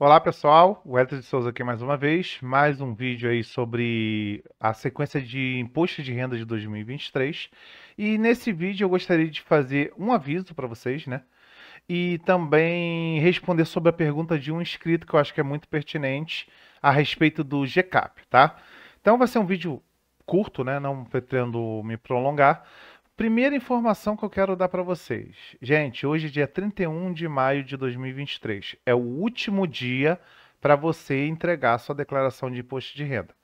Olá pessoal, o Edson de Souza aqui mais uma vez, mais um vídeo aí sobre a sequência de imposto de renda de 2023. E nesse vídeo eu gostaria de fazer um aviso para vocês, né? E também responder sobre a pergunta de um inscrito que eu acho que é muito pertinente a respeito do GCAP, tá? Então vai ser um vídeo curto, né? Não pretendo me prolongar, Primeira informação que eu quero dar para vocês. Gente, hoje é dia 31 de maio de 2023. É o último dia para você entregar sua declaração de imposto de renda.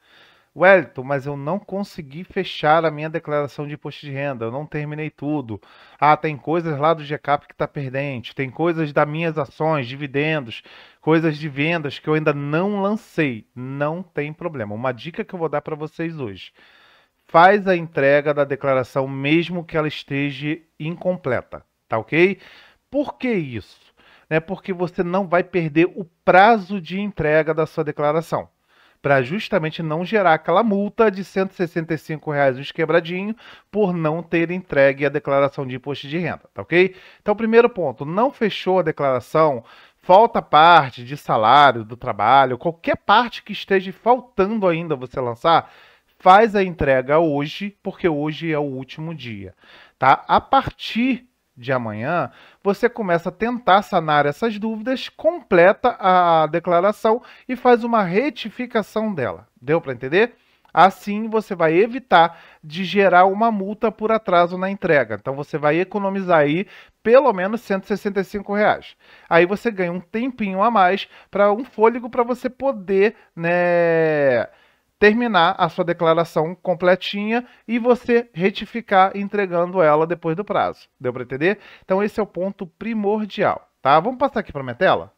Wellington, mas eu não consegui fechar a minha declaração de imposto de renda, eu não terminei tudo. Ah, tem coisas lá do GCAP que está perdente, tem coisas das minhas ações, dividendos, coisas de vendas que eu ainda não lancei. Não tem problema. Uma dica que eu vou dar para vocês hoje faz a entrega da declaração mesmo que ela esteja incompleta, tá ok? Por que isso? É porque você não vai perder o prazo de entrega da sua declaração, para justamente não gerar aquela multa de R$ 165 reais uns quebradinho por não ter entregue a declaração de imposto de renda, tá ok? Então, primeiro ponto, não fechou a declaração, falta parte de salário, do trabalho, qualquer parte que esteja faltando ainda você lançar, faz a entrega hoje, porque hoje é o último dia, tá? A partir de amanhã, você começa a tentar sanar essas dúvidas, completa a declaração e faz uma retificação dela. Deu para entender? Assim, você vai evitar de gerar uma multa por atraso na entrega. Então, você vai economizar aí pelo menos 165 reais. Aí você ganha um tempinho a mais para um fôlego para você poder, né? terminar a sua declaração completinha e você retificar entregando ela depois do prazo. Deu para entender? Então esse é o ponto primordial, tá? Vamos passar aqui para minha tela.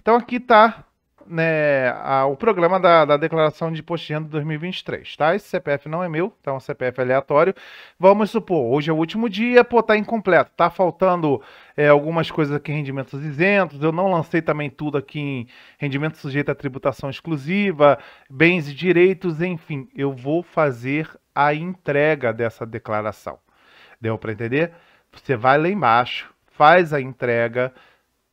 Então aqui está né, a, o programa da, da declaração de posto de renda 2023, tá? Esse CPF não é meu, tá? É um CPF aleatório. Vamos supor, hoje é o último dia, pô, tá incompleto, tá faltando é, algumas coisas aqui em rendimentos isentos, eu não lancei também tudo aqui em rendimento sujeito à tributação exclusiva, bens e direitos, enfim, eu vou fazer a entrega dessa declaração. Deu para entender? Você vai lá embaixo, faz a entrega,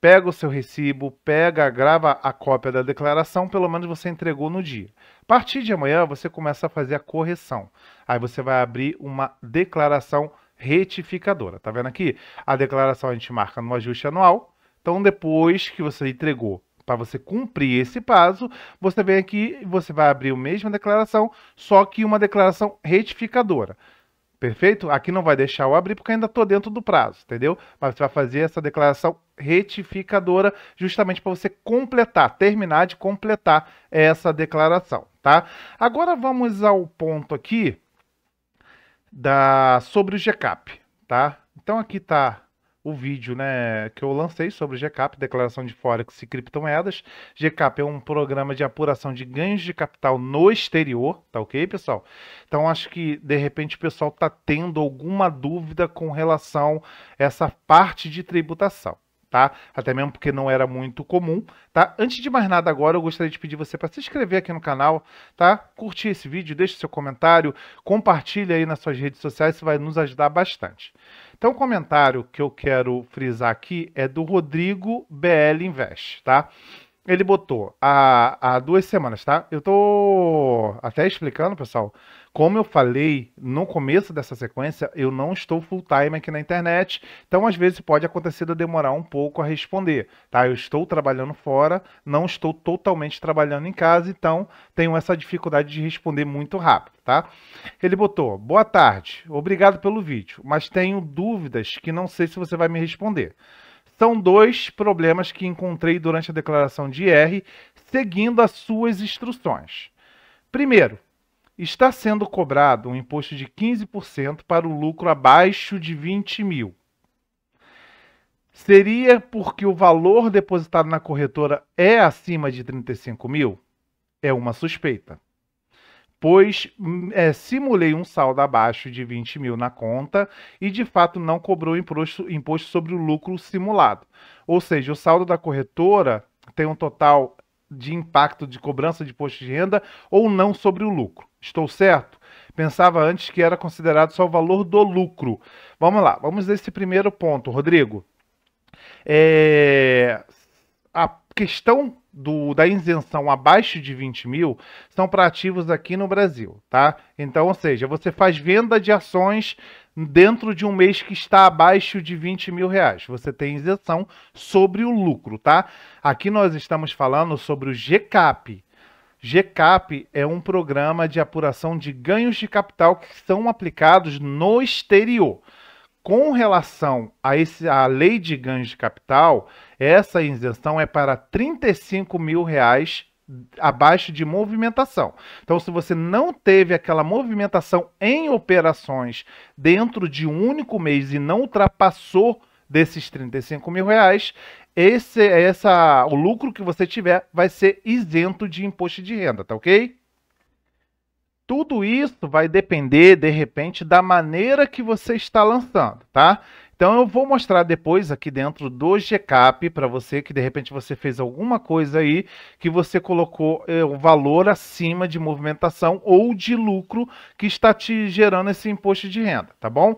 pega o seu recibo, pega, grava a cópia da declaração, pelo menos você entregou no dia. A partir de amanhã você começa a fazer a correção. Aí você vai abrir uma declaração retificadora. Tá vendo aqui? A declaração a gente marca no ajuste anual. Então depois que você entregou para você cumprir esse prazo, você vem aqui e você vai abrir a mesma declaração, só que uma declaração retificadora. Perfeito? Aqui não vai deixar eu abrir porque ainda estou dentro do prazo, entendeu? Mas você vai fazer essa declaração retificadora justamente para você completar, terminar de completar essa declaração, tá? Agora vamos ao ponto aqui da sobre o GCAP, tá? Então aqui está o vídeo né, que eu lancei sobre GCAP, declaração de Forex e criptomoedas. GCAP é um programa de apuração de ganhos de capital no exterior, tá ok, pessoal? Então acho que de repente o pessoal está tendo alguma dúvida com relação a essa parte de tributação tá? Até mesmo porque não era muito comum, tá? Antes de mais nada agora, eu gostaria de pedir você para se inscrever aqui no canal, tá? Curtir esse vídeo, deixe seu comentário, compartilhe aí nas suas redes sociais, isso vai nos ajudar bastante. Então, o comentário que eu quero frisar aqui é do Rodrigo BL Invest, tá? ele botou há, há duas semanas, tá? Eu tô até explicando, pessoal. Como eu falei no começo dessa sequência, eu não estou full time aqui na internet, então às vezes pode acontecer de eu demorar um pouco a responder, tá? Eu estou trabalhando fora, não estou totalmente trabalhando em casa, então tenho essa dificuldade de responder muito rápido, tá? Ele botou: "Boa tarde, obrigado pelo vídeo, mas tenho dúvidas que não sei se você vai me responder." São dois problemas que encontrei durante a declaração de IR, seguindo as suas instruções. Primeiro, está sendo cobrado um imposto de 15% para o lucro abaixo de 20 mil. Seria porque o valor depositado na corretora é acima de 35 mil? É uma suspeita pois hum, é, simulei um saldo abaixo de 20 mil na conta e de fato não cobrou imposto, imposto sobre o lucro simulado. Ou seja, o saldo da corretora tem um total de impacto de cobrança de imposto de renda ou não sobre o lucro. Estou certo? Pensava antes que era considerado só o valor do lucro. Vamos lá, vamos nesse primeiro ponto, Rodrigo. É... A questão do, da isenção abaixo de 20 mil são para ativos aqui no Brasil, tá? Então, ou seja, você faz venda de ações dentro de um mês que está abaixo de 20 mil reais. Você tem isenção sobre o lucro, tá? Aqui nós estamos falando sobre o GCAP. GCAP é um programa de apuração de ganhos de capital que são aplicados no exterior. Com relação a esse, a lei de ganhos de capital, essa isenção é para 35 mil reais abaixo de movimentação. Então, se você não teve aquela movimentação em operações dentro de um único mês e não ultrapassou desses 35 mil reais, esse, essa, o lucro que você tiver vai ser isento de imposto de renda, tá ok? Tudo isso vai depender, de repente, da maneira que você está lançando, tá? Então eu vou mostrar depois aqui dentro do GCAP para você que de repente você fez alguma coisa aí que você colocou é, o valor acima de movimentação ou de lucro que está te gerando esse imposto de renda, tá bom?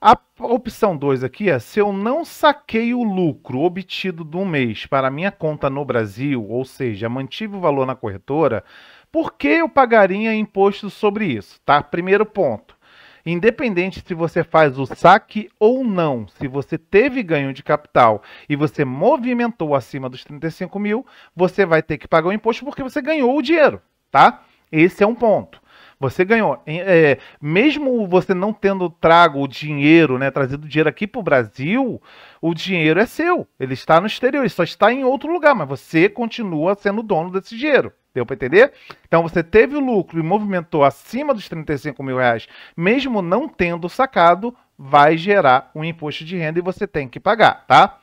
A opção 2 aqui é: se eu não saquei o lucro obtido do mês para minha conta no Brasil, ou seja, mantive o valor na corretora, por que eu pagaria imposto sobre isso? Tá? Primeiro ponto. Independente se você faz o saque ou não, se você teve ganho de capital e você movimentou acima dos 35 mil, você vai ter que pagar o imposto porque você ganhou o dinheiro, tá? Esse é um ponto. Você ganhou. É, mesmo você não tendo trago o dinheiro, né, trazido dinheiro aqui para o Brasil, o dinheiro é seu. Ele está no exterior, ele só está em outro lugar, mas você continua sendo dono desse dinheiro. Deu para entender? Então você teve o lucro e movimentou acima dos 35 mil reais, mesmo não tendo sacado, vai gerar um imposto de renda e você tem que pagar, tá?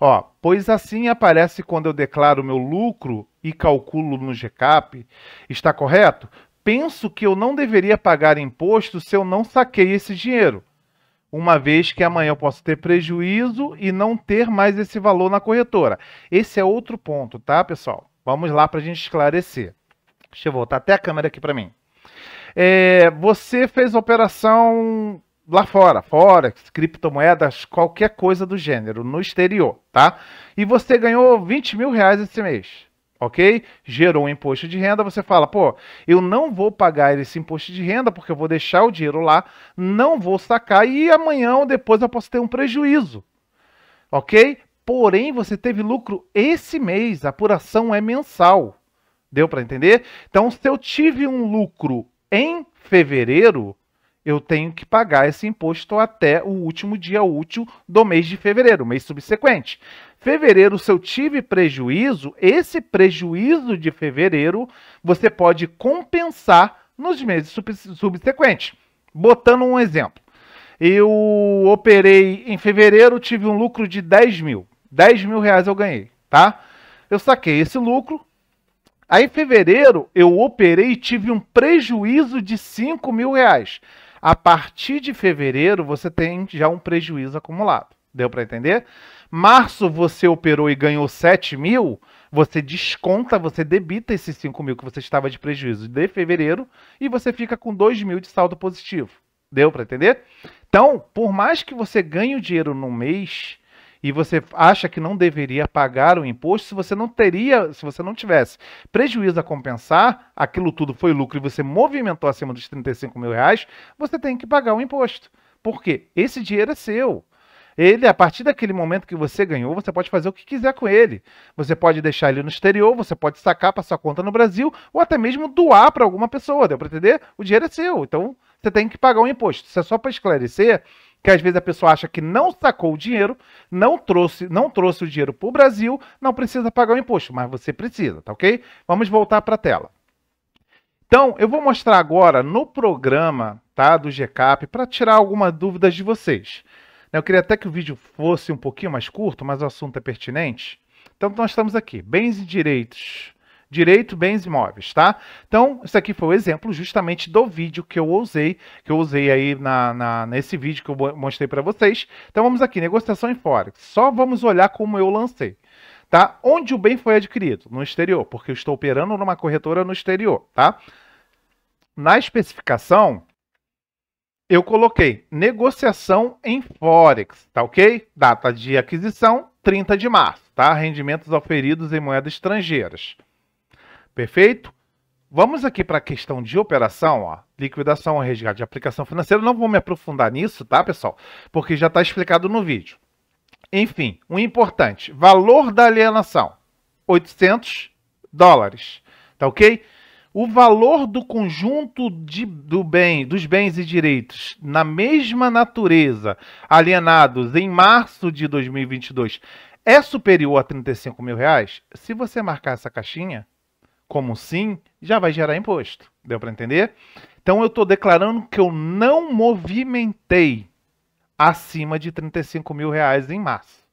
Ó, pois assim aparece quando eu declaro meu lucro e calculo no GCAP, está correto? penso que eu não deveria pagar imposto se eu não saquei esse dinheiro, uma vez que amanhã eu posso ter prejuízo e não ter mais esse valor na corretora. Esse é outro ponto, tá, pessoal? Vamos lá para a gente esclarecer. Deixa eu voltar até a câmera aqui para mim. É, você fez operação lá fora, forex, criptomoedas, qualquer coisa do gênero, no exterior, tá? E você ganhou 20 mil reais esse mês ok? Gerou um imposto de renda, você fala, pô, eu não vou pagar esse imposto de renda porque eu vou deixar o dinheiro lá, não vou sacar e amanhã ou depois eu posso ter um prejuízo, ok? Porém, você teve lucro esse mês, a apuração é mensal. Deu para entender? Então, se eu tive um lucro em fevereiro, eu tenho que pagar esse imposto até o último dia útil do mês de fevereiro, mês subsequente. Fevereiro, se eu tive prejuízo, esse prejuízo de fevereiro você pode compensar nos meses subsequentes. Botando um exemplo, eu operei em fevereiro, tive um lucro de 10 mil. 10 mil reais eu ganhei, tá? Eu saquei esse lucro, Aí em fevereiro eu operei e tive um prejuízo de 5 mil reais. A partir de fevereiro, você tem já um prejuízo acumulado. Deu para entender? Março você operou e ganhou 7 mil, você desconta, você debita esses 5 mil que você estava de prejuízo de fevereiro e você fica com 2 mil de saldo positivo. Deu para entender? Então, por mais que você ganhe o dinheiro no mês, e você acha que não deveria pagar o imposto, se você não teria, se você não tivesse prejuízo a compensar, aquilo tudo foi lucro e você movimentou acima dos 35 mil reais, você tem que pagar o imposto. porque Esse dinheiro é seu. Ele, a partir daquele momento que você ganhou, você pode fazer o que quiser com ele. Você pode deixar ele no exterior, você pode sacar para sua conta no Brasil, ou até mesmo doar para alguma pessoa, deu para entender? O dinheiro é seu, então você tem que pagar o um imposto. Isso é só para esclarecer que às vezes a pessoa acha que não sacou o dinheiro, não trouxe, não trouxe o dinheiro para o Brasil, não precisa pagar o imposto, mas você precisa, tá ok? Vamos voltar para a tela. Então, eu vou mostrar agora no programa tá, do GCAP para tirar algumas dúvidas de vocês. Eu queria até que o vídeo fosse um pouquinho mais curto, mas o assunto é pertinente. Então, nós estamos aqui, bens e direitos direito, bens imóveis, tá? Então, isso aqui foi o um exemplo justamente do vídeo que eu usei, que eu usei aí na, na nesse vídeo que eu mostrei para vocês. Então, vamos aqui, negociação em Forex. Só vamos olhar como eu lancei tá? Onde o bem foi adquirido? No exterior, porque eu estou operando numa corretora no exterior, tá? Na especificação, eu coloquei negociação em Forex, tá ok? Data de aquisição, 30 de março, tá? Rendimentos oferidos em moedas estrangeiras. Perfeito? Vamos aqui para a questão de operação, ó, liquidação ou resgate de aplicação financeira. Não vou me aprofundar nisso, tá, pessoal? Porque já está explicado no vídeo. Enfim, o um importante, valor da alienação, 800 dólares, tá ok? O valor do conjunto de, do bem, dos bens e direitos na mesma natureza alienados em março de 2022 é superior a 35 mil reais? Se você marcar essa caixinha, como sim, já vai gerar imposto. Deu para entender? Então eu estou declarando que eu não movimentei acima de 35 mil reais em março.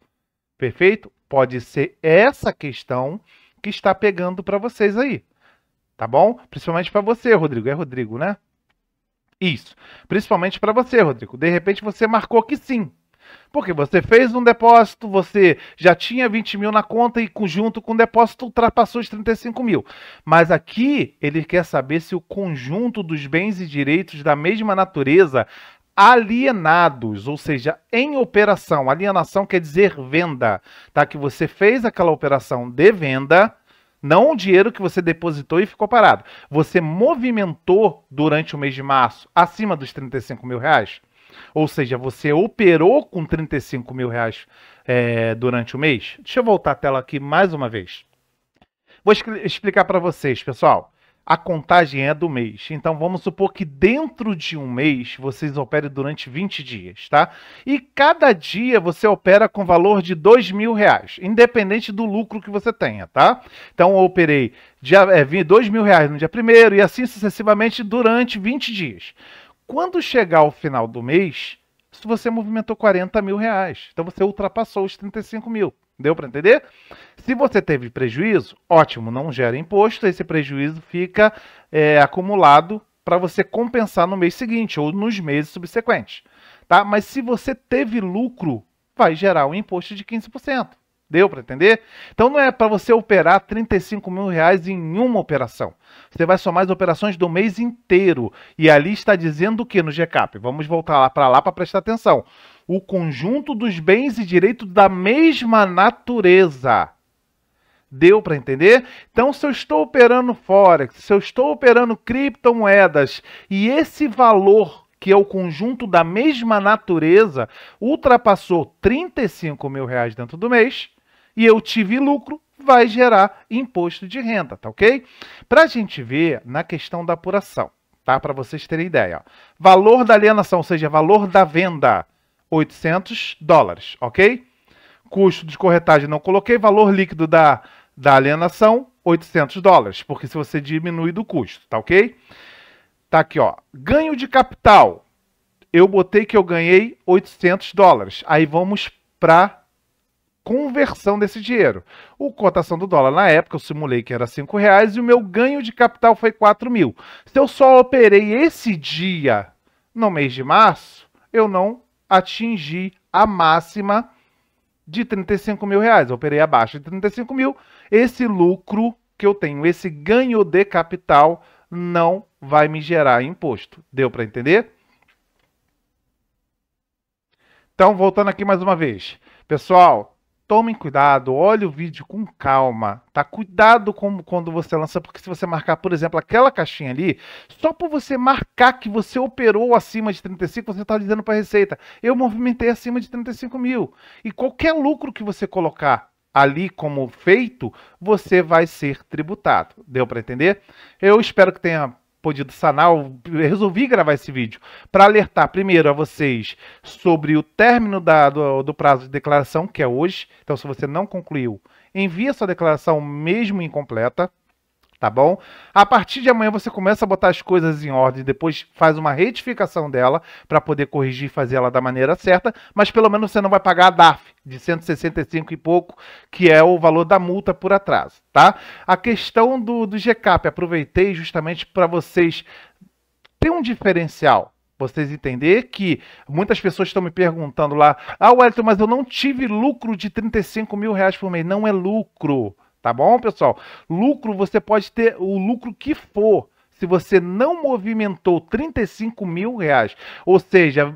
Perfeito? Pode ser essa questão que está pegando para vocês aí. Tá bom? Principalmente para você, Rodrigo. É Rodrigo, né? Isso. Principalmente para você, Rodrigo. De repente você marcou que sim. Porque você fez um depósito, você já tinha 20 mil na conta e junto com o depósito ultrapassou os 35 mil. Mas aqui ele quer saber se o conjunto dos bens e direitos da mesma natureza alienados, ou seja, em operação. Alienação quer dizer venda, tá? Que você fez aquela operação de venda, não o dinheiro que você depositou e ficou parado. Você movimentou durante o mês de março acima dos 35 mil reais. Ou seja, você operou com 35 mil reais é, durante o mês. Deixa eu voltar a tela aqui mais uma vez. Vou explicar para vocês, pessoal. A contagem é do mês. Então vamos supor que dentro de um mês vocês operem durante 20 dias, tá? E cada dia você opera com valor de dois mil reais, independente do lucro que você tenha, tá? Então eu operei dia, é, dois mil reais no dia primeiro e assim sucessivamente durante 20 dias. Quando chegar o final do mês, você movimentou 40 mil reais. Então você ultrapassou os 35 mil. Deu para entender? Se você teve prejuízo, ótimo, não gera imposto. Esse prejuízo fica é, acumulado para você compensar no mês seguinte ou nos meses subsequentes. Tá? Mas se você teve lucro, vai gerar um imposto de 15%. Deu para entender? Então não é para você operar 35 mil reais em uma operação. Você vai somar as operações do mês inteiro. E ali está dizendo o que no GCAP? Vamos voltar lá para lá para prestar atenção. O conjunto dos bens e direitos da mesma natureza. Deu para entender? Então, se eu estou operando Forex, se eu estou operando criptomoedas e esse valor que é o conjunto da mesma natureza, ultrapassou 35 mil reais dentro do mês, e eu tive lucro, vai gerar imposto de renda, tá ok? Para a gente ver na questão da apuração, tá? Para vocês terem ideia. Ó. Valor da alienação, ou seja, valor da venda, 800 dólares, ok? Custo de corretagem não coloquei, valor líquido da, da alienação, 800 dólares, porque se você diminui do custo, tá ok? Tá aqui, ó. Ganho de capital. Eu botei que eu ganhei 800 dólares. Aí vamos para conversão desse dinheiro. O cotação do dólar na época eu simulei que era cinco reais e o meu ganho de capital foi 4 mil. Se eu só operei esse dia no mês de março, eu não atingi a máxima de 35 mil reais. Eu operei abaixo de 35 mil. Esse lucro que eu tenho, esse ganho de capital, não vai me gerar imposto. Deu para entender? Então, voltando aqui mais uma vez. Pessoal, tomem cuidado, olhe o vídeo com calma, tá? Cuidado com, quando você lança, porque se você marcar, por exemplo, aquela caixinha ali, só por você marcar que você operou acima de 35, você está dizendo para a Receita, eu movimentei acima de 35 mil. E qualquer lucro que você colocar ali como feito, você vai ser tributado. Deu para entender? Eu espero que tenha podido sanar, resolvi gravar esse vídeo para alertar primeiro a vocês sobre o término da, do, do prazo de declaração, que é hoje. Então, se você não concluiu, envie sua declaração mesmo incompleta tá bom? A partir de amanhã você começa a botar as coisas em ordem, depois faz uma retificação dela para poder corrigir e fazer ela da maneira certa, mas pelo menos você não vai pagar a DAF de 165 e pouco, que é o valor da multa por atraso, tá? A questão do, do GCAP, aproveitei justamente para vocês ter um diferencial, vocês entender que muitas pessoas estão me perguntando lá, ah, Wellington, mas eu não tive lucro de 35 mil reais por mês. Não é lucro. Tá bom, pessoal? Lucro, você pode ter o lucro que for se você não movimentou 35 mil reais, ou seja,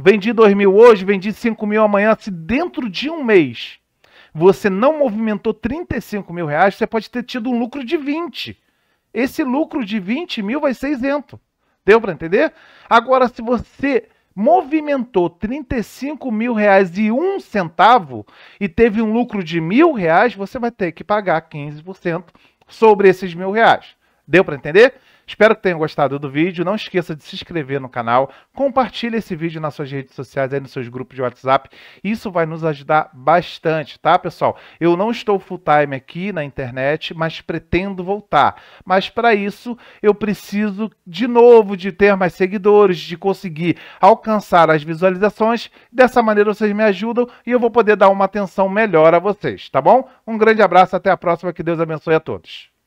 vendi 2 mil hoje, vendi 5 mil amanhã, se dentro de um mês você não movimentou 35 mil reais, você pode ter tido um lucro de 20. Esse lucro de 20 mil vai ser isento. Deu para entender? Agora, se você movimentou 35 mil reais de um centavo e teve um lucro de mil reais, você vai ter que pagar 15% sobre esses mil reais. Deu para entender? Espero que tenham gostado do vídeo. Não esqueça de se inscrever no canal. Compartilhe esse vídeo nas suas redes sociais, aí nos seus grupos de WhatsApp. Isso vai nos ajudar bastante, tá, pessoal? Eu não estou full time aqui na internet, mas pretendo voltar. Mas para isso, eu preciso de novo de ter mais seguidores, de conseguir alcançar as visualizações. Dessa maneira vocês me ajudam e eu vou poder dar uma atenção melhor a vocês, tá bom? Um grande abraço, até a próxima, que Deus abençoe a todos.